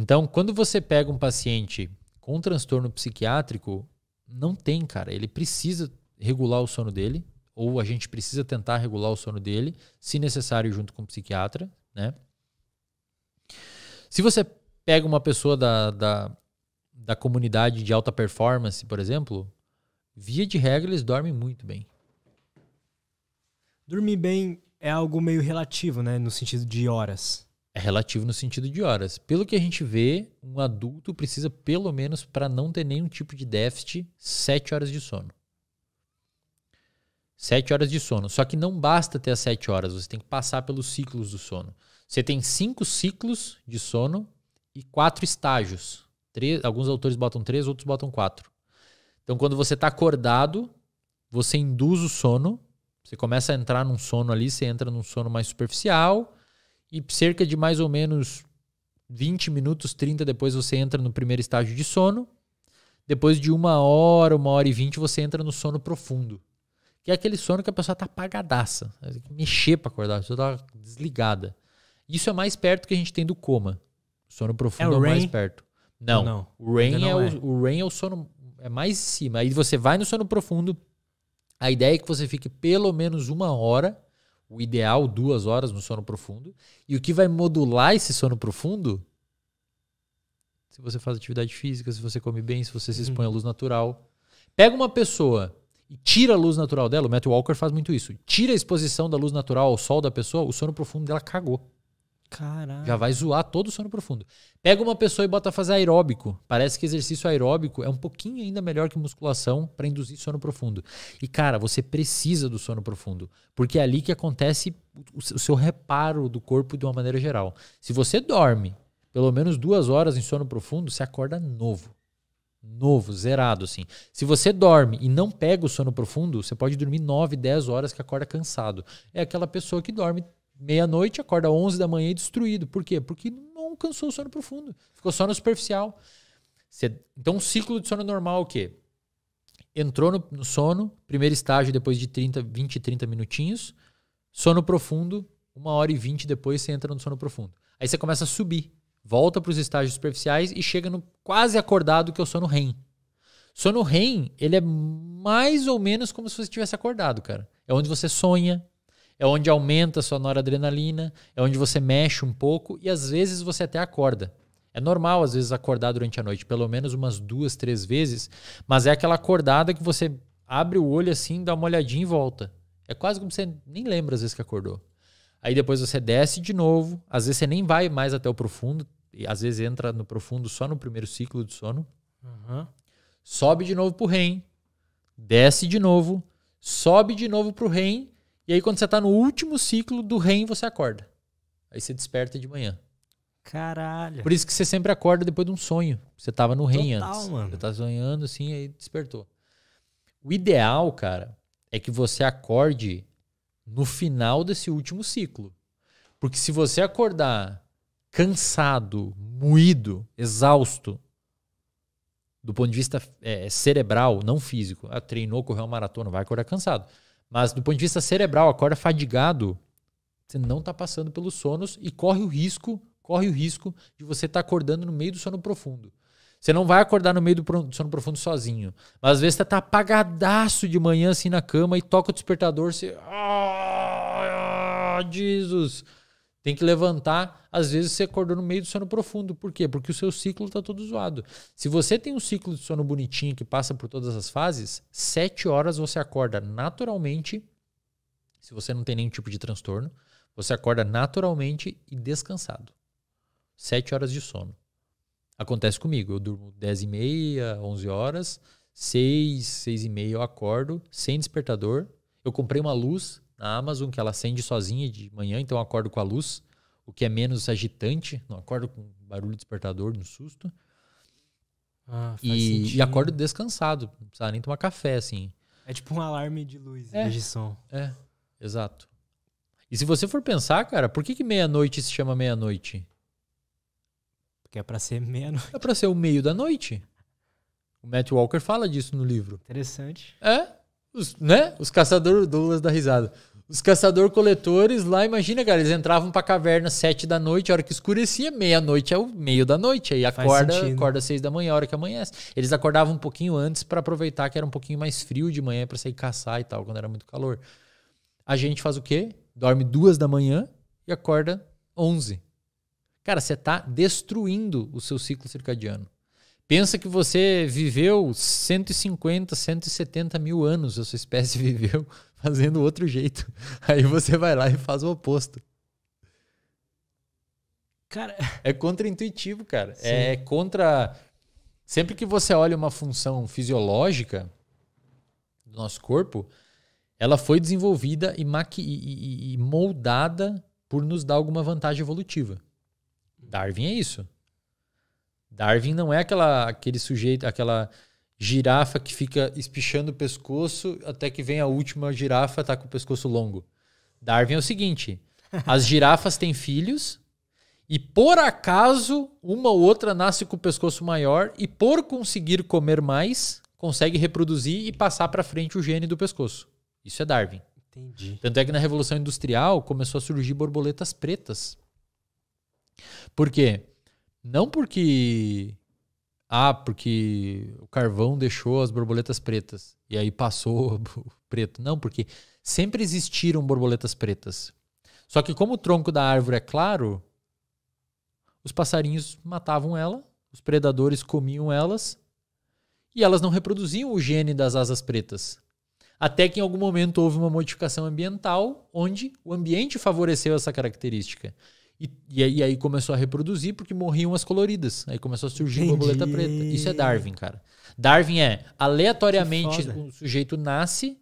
Então, quando você pega um paciente com um transtorno psiquiátrico, não tem, cara. Ele precisa regular o sono dele, ou a gente precisa tentar regular o sono dele, se necessário, junto com o psiquiatra, né? Se você pega uma pessoa da, da, da comunidade de alta performance, por exemplo, via de regra eles dormem muito bem. Dormir bem é algo meio relativo, né? No sentido de horas. É relativo no sentido de horas. Pelo que a gente vê, um adulto precisa, pelo menos, para não ter nenhum tipo de déficit, 7 horas de sono. 7 horas de sono. Só que não basta ter as 7 horas, você tem que passar pelos ciclos do sono. Você tem cinco ciclos de sono e quatro estágios. Três, alguns autores botam três, outros botam quatro. Então, quando você está acordado, você induz o sono, você começa a entrar num sono ali, você entra num sono mais superficial, e cerca de mais ou menos 20 minutos, 30 depois você entra no primeiro estágio de sono. Depois de uma hora, uma hora e vinte, você entra no sono profundo. Que é aquele sono que a pessoa tá apagadaça. Tem que mexer para acordar, a pessoa tá desligada. Isso é mais perto que a gente tem do coma. sono profundo é, é o mais perto. Não, não o, REM é não é, é. O, o REM é o sono é mais em cima. Aí você vai no sono profundo. A ideia é que você fique pelo menos uma hora o ideal duas horas no sono profundo. E o que vai modular esse sono profundo? Se você faz atividade física, se você come bem, se você se expõe à uhum. luz natural. Pega uma pessoa e tira a luz natural dela, o Matt Walker faz muito isso. Tira a exposição da luz natural ao sol da pessoa, o sono profundo dela cagou. Caralho. Já vai zoar todo o sono profundo. Pega uma pessoa e bota fazer aeróbico. Parece que exercício aeróbico é um pouquinho ainda melhor que musculação para induzir sono profundo. E cara, você precisa do sono profundo, porque é ali que acontece o seu reparo do corpo de uma maneira geral. Se você dorme pelo menos duas horas em sono profundo, você acorda novo. Novo, zerado, assim. Se você dorme e não pega o sono profundo, você pode dormir 9, 10 horas que acorda cansado. É aquela pessoa que dorme meia-noite, acorda 11 da manhã e destruído. Por quê? Porque não alcançou o sono profundo. Ficou só no superficial. então, um ciclo de sono normal é o quê? Entrou no, no, sono, primeiro estágio depois de 30, 20, 30 minutinhos. Sono profundo, uma hora e 20 depois você entra no sono profundo. Aí você começa a subir, volta para os estágios superficiais e chega no quase acordado que é o sono REM. Sono REM, ele é mais ou menos como se você tivesse acordado, cara. É onde você sonha, é onde aumenta a sua noradrenalina, é onde você mexe um pouco e às vezes você até acorda. É normal, às vezes, acordar durante a noite, pelo menos umas duas, três vezes, mas é aquela acordada que você abre o olho assim, dá uma olhadinha e volta. É quase como você nem lembra às vezes que acordou. Aí depois você desce de novo, às vezes você nem vai mais até o profundo, e às vezes entra no profundo só no primeiro ciclo de sono. Uhum. Sobe de novo pro REM, desce de novo, sobe de novo pro REM e aí, quando você tá no último ciclo do REM, você acorda. Aí você desperta de manhã. Caralho. Por isso que você sempre acorda depois de um sonho. Você tava no REM Total, antes. Mano. Você tá sonhando assim, aí despertou. O ideal, cara, é que você acorde no final desse último ciclo. Porque se você acordar cansado, moído, exausto, do ponto de vista é, cerebral, não físico, ah, treinou, correu uma maratona, vai acordar cansado. Mas do ponto de vista cerebral, acorda fadigado, você não está passando pelos sonos e corre o risco, corre o risco de você estar tá acordando no meio do sono profundo. Você não vai acordar no meio do sono profundo sozinho. Mas às vezes você está apagadaço de manhã assim na cama e toca o despertador, você. Ah, Jesus! Tem que levantar. Às vezes você acordou no meio do sono profundo. Por quê? Porque o seu ciclo está todo zoado. Se você tem um ciclo de sono bonitinho que passa por todas as fases, sete horas você acorda naturalmente. Se você não tem nenhum tipo de transtorno, você acorda naturalmente e descansado. Sete horas de sono. Acontece comigo. Eu durmo dez e meia, onze horas. Seis, seis e meia eu acordo, sem despertador. Eu comprei uma luz na Amazon, que ela acende sozinha de manhã, então eu acordo com a luz, o que é menos agitante, não acordo com barulho despertador, no susto. Ah, e, e, acordo descansado, não precisa nem tomar café, assim. É tipo um alarme de luz é, de som. É, exato. E se você for pensar, cara, por que, que meia-noite se chama meia-noite? Porque é pra ser meia-noite. É pra ser o meio da noite. O Matt Walker fala disso no livro. Interessante. É? Os, né? Os caçadores, Douglas da risada. Os caçador-coletores lá, imagina, cara, eles entravam pra caverna sete da noite, a hora que escurecia, meia-noite é o meio da noite. Aí acorda, acorda seis da manhã, a hora que amanhece. Eles acordavam um pouquinho antes para aproveitar que era um pouquinho mais frio de manhã para sair caçar e tal, quando era muito calor. A gente faz o quê? Dorme duas da manhã e acorda onze. Cara, você tá destruindo o seu ciclo circadiano. Pensa que você viveu 150, 170 mil anos, a sua espécie viveu fazendo outro jeito. Aí você vai lá e faz o oposto. Cara... É contra-intuitivo, cara. Sim. É contra. Sempre que você olha uma função fisiológica do nosso corpo, ela foi desenvolvida e, maqui... e moldada por nos dar alguma vantagem evolutiva. Darwin é isso. Darwin não é aquela aquele sujeito, aquela girafa que fica espichando o pescoço até que vem a última girafa tá com o pescoço longo. Darwin é o seguinte: as girafas têm filhos e por acaso uma ou outra nasce com o pescoço maior e por conseguir comer mais consegue reproduzir e passar para frente o gene do pescoço. Isso é Darwin. Entendi. Tanto é que na Revolução Industrial começou a surgir borboletas pretas. Por quê? Não porque. Ah, porque o carvão deixou as borboletas pretas e aí passou o preto. Não, porque sempre existiram borboletas pretas. Só que, como o tronco da árvore é claro, os passarinhos matavam ela, os predadores comiam elas e elas não reproduziam o gene das asas pretas. Até que em algum momento houve uma modificação ambiental onde o ambiente favoreceu essa característica. E, e, aí começou a reproduzir porque morriam as coloridas. Aí começou a surgir Entendi. borboleta preta. Isso é Darwin, cara. Darwin é aleatoriamente um sujeito nasce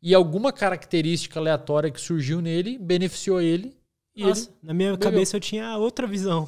e alguma característica aleatória que surgiu nele beneficiou ele. Nossa, ele na minha bebeu. cabeça eu tinha outra visão.